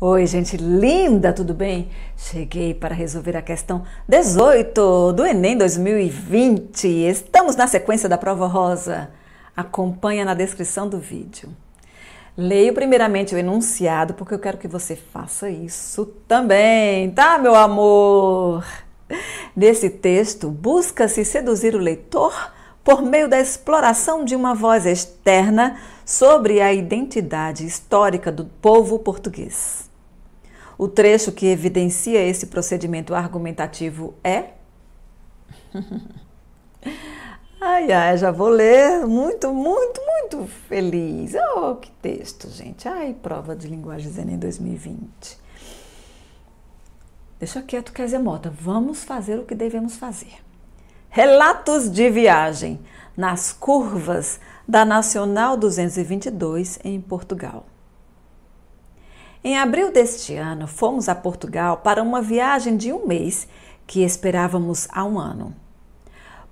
Oi, gente linda, tudo bem? Cheguei para resolver a questão 18 do Enem 2020. Estamos na sequência da prova rosa. Acompanha na descrição do vídeo. Leio primeiramente o enunciado porque eu quero que você faça isso também, tá, meu amor? Nesse texto, busca-se seduzir o leitor por meio da exploração de uma voz externa sobre a identidade histórica do povo português. O trecho que evidencia esse procedimento argumentativo é. ai, ai, já vou ler. Muito, muito, muito feliz. Oh, que texto, gente. Ai, prova de linguagem Zen em 2020. Deixa quieto, Kézia Mota. Vamos fazer o que devemos fazer. Relatos de viagem nas curvas da Nacional 222 em Portugal. Em abril deste ano, fomos a Portugal para uma viagem de um mês que esperávamos há um ano.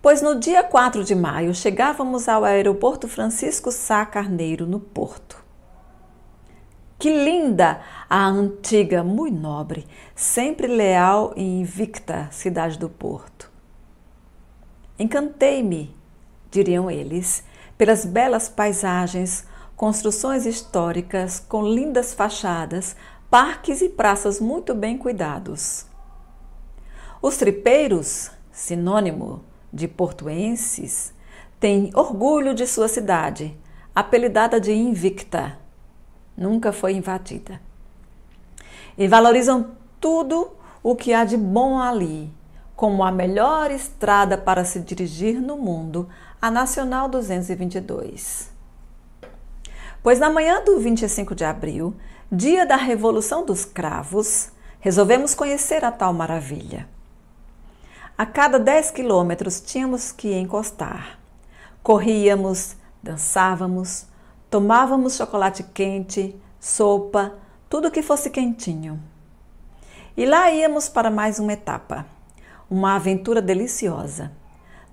Pois no dia 4 de maio chegávamos ao aeroporto Francisco Sá Carneiro, no Porto. Que linda a antiga, muito nobre, sempre leal e invicta cidade do Porto. Encantei-me, diriam eles, pelas belas paisagens, construções históricas com lindas fachadas, parques e praças muito bem cuidados. Os tripeiros, sinônimo de portuenses, têm orgulho de sua cidade, apelidada de Invicta. Nunca foi invadida. E valorizam tudo o que há de bom ali, como a melhor estrada para se dirigir no mundo, a Nacional 222 pois na manhã do 25 de abril, dia da Revolução dos Cravos, resolvemos conhecer a tal maravilha. A cada 10 quilômetros tínhamos que encostar. Corríamos, dançávamos, tomávamos chocolate quente, sopa, tudo que fosse quentinho. E lá íamos para mais uma etapa, uma aventura deliciosa.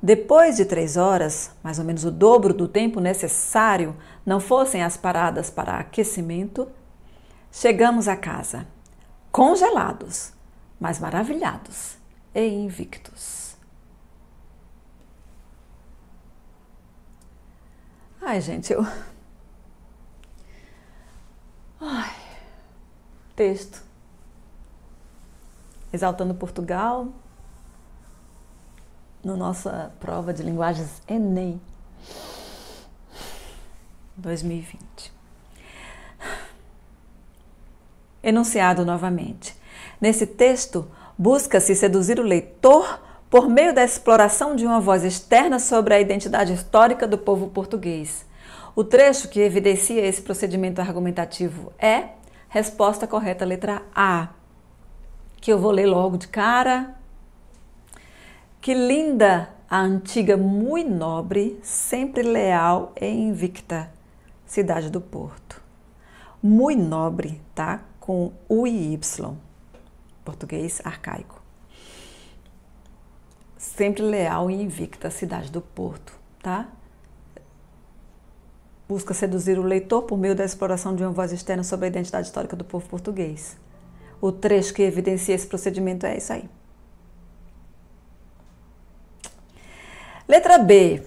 Depois de três horas, mais ou menos o dobro do tempo necessário, não fossem as paradas para aquecimento, chegamos a casa, congelados, mas maravilhados e invictos. Ai, gente, eu. Ai, texto. Exaltando Portugal, na nossa prova de linguagens Enem 2020. Enunciado novamente. Nesse texto, busca-se seduzir o leitor por meio da exploração de uma voz externa sobre a identidade histórica do povo português. O trecho que evidencia esse procedimento argumentativo é resposta correta letra A, que eu vou ler logo de cara que linda a antiga, muito nobre, sempre leal e invicta cidade do Porto. Muito nobre, tá? Com U e Y, português arcaico. Sempre leal e invicta cidade do Porto, tá? Busca seduzir o leitor por meio da exploração de uma voz externa sobre a identidade histórica do povo português. O trecho que evidencia esse procedimento é isso aí. Letra B.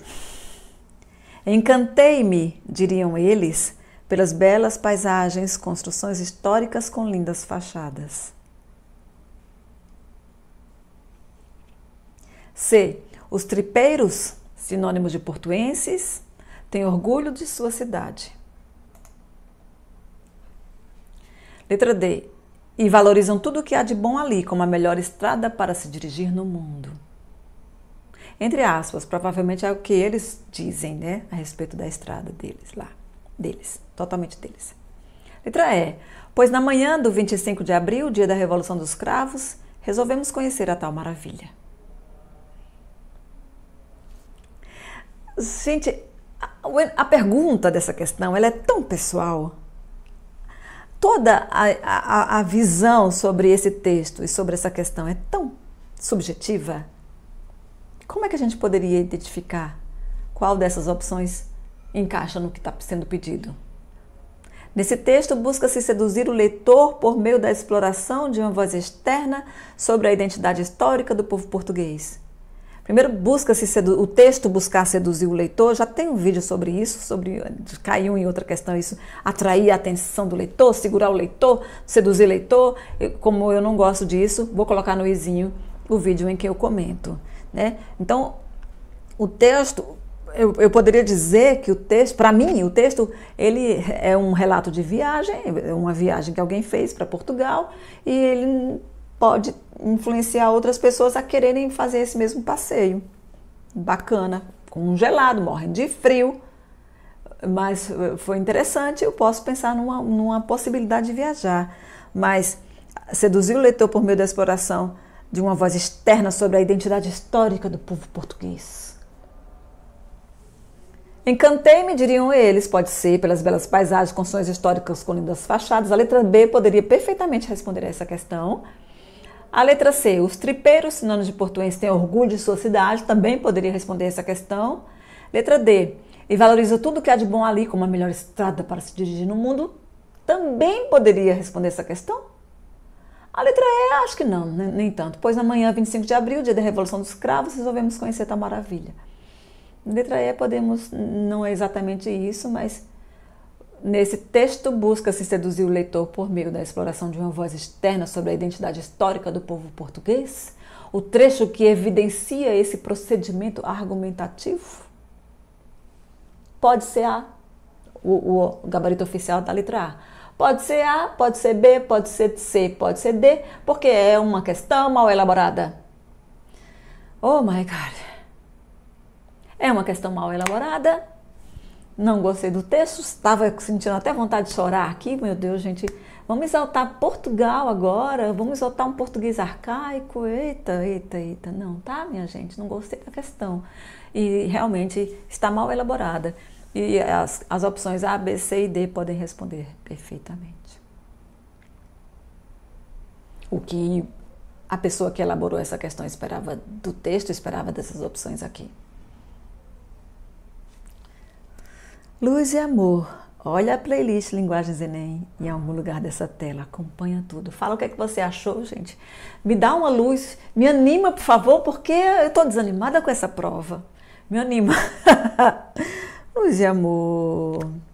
Encantei-me, diriam eles, pelas belas paisagens, construções históricas com lindas fachadas. C. Os tripeiros, sinônimo de portuenses, têm orgulho de sua cidade. Letra D. E valorizam tudo o que há de bom ali, como a melhor estrada para se dirigir no mundo entre aspas, provavelmente é o que eles dizem, né, a respeito da estrada deles lá, deles, totalmente deles. Letra E. Pois na manhã do 25 de abril, dia da Revolução dos Cravos, resolvemos conhecer a tal maravilha. Gente, a, pergunta dessa questão ela é tão pessoal. Toda a, a, a visão sobre esse texto e sobre essa questão é tão subjetiva como é que a gente poderia identificar qual dessas opções encaixa no que está sendo pedido? Nesse texto, busca-se seduzir o leitor por meio da exploração de uma voz externa sobre a identidade histórica do povo português. Primeiro, busca-se o texto buscar seduzir o leitor. Já tem um vídeo sobre isso, sobre caiu em outra questão isso, atrair a atenção do leitor, segurar o leitor, seduzir o leitor. Eu, como eu não gosto disso, vou colocar no izinho o vídeo em que eu comento. Né? Então, o texto, eu, eu poderia dizer que o texto, para mim, o texto ele é um relato de viagem, é uma viagem que alguém fez para Portugal e ele pode influenciar outras pessoas a quererem fazer esse mesmo passeio. Bacana, congelado, morrem de frio, mas eh, foi interessante. Eu posso pensar numa, numa possibilidade de viajar, mas seduzir o leitor por meio da exploração de uma voz externa sobre a identidade histórica do povo português. Encantei-me, diriam eles, pode ser, pelas belas paisagens com históricas com lindas fachadas. A letra B poderia perfeitamente responder a essa questão. A letra C, os tripeiros, sinônimos de portuense, têm orgulho de sua cidade, também poderia responder a essa questão. Letra D, e valoriza tudo que há de bom ali como a melhor estrada para se dirigir no mundo, também poderia responder essa questão. A letra E, acho que não, nem, né, nem tanto. Pois amanhã, 25 de abril, dia da Revolução dos Cravos, resolvemos conhecer tal maravilha. Letra E, podemos, não é exatamente isso, mas nesse texto busca-se seduzir o leitor por meio da exploração de uma voz externa sobre a identidade histórica do povo português, o trecho que evidencia esse procedimento argumentativo pode ser a, o, o gabarito oficial da letra A Pode ser A, pode ser B, pode ser C, pode ser D, porque é uma questão mal elaborada. Oh my God! É uma questão mal elaborada. Não gostei do texto, estava sentindo até vontade de chorar aqui. Meu Deus, gente, vamos exaltar Portugal agora, vamos exaltar um português arcaico. Eita, eita, eita. Não, tá, minha gente? Não gostei da questão. E realmente está mal elaborada. E as, as opções A, B, C e D podem responder perfeitamente. O que a pessoa que elaborou essa questão esperava do texto, esperava dessas opções aqui. Luz e amor. Olha a playlist Linguagens Enem em algum lugar dessa tela. Acompanha tudo. Fala o que é que você achou, gente. Me dá uma luz. Me anima, por favor, porque eu estou desanimada com essa prova. Me anima. Luz e amor.